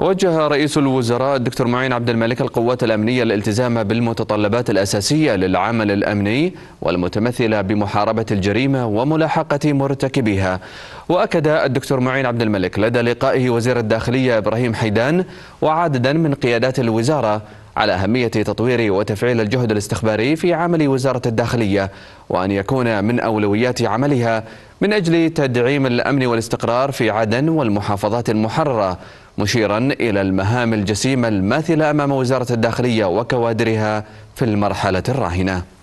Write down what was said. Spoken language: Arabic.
وجه رئيس الوزراء الدكتور معين عبد الملك القوات الأمنية الالتزام بالمتطلبات الأساسية للعمل الأمني والمتمثلة بمحاربة الجريمة وملاحقة مرتكبيها وأكد الدكتور معين عبد الملك لدى لقائه وزير الداخلية إبراهيم حيدان وعددا من قيادات الوزارة على أهمية تطوير وتفعيل الجهد الاستخباري في عمل وزارة الداخلية وأن يكون من أولويات عملها من أجل تدعيم الأمن والاستقرار في عدن والمحافظات المحررة مشيرا إلى المهام الجسيمة الماثلة أمام وزارة الداخلية وكوادرها في المرحلة الراهنة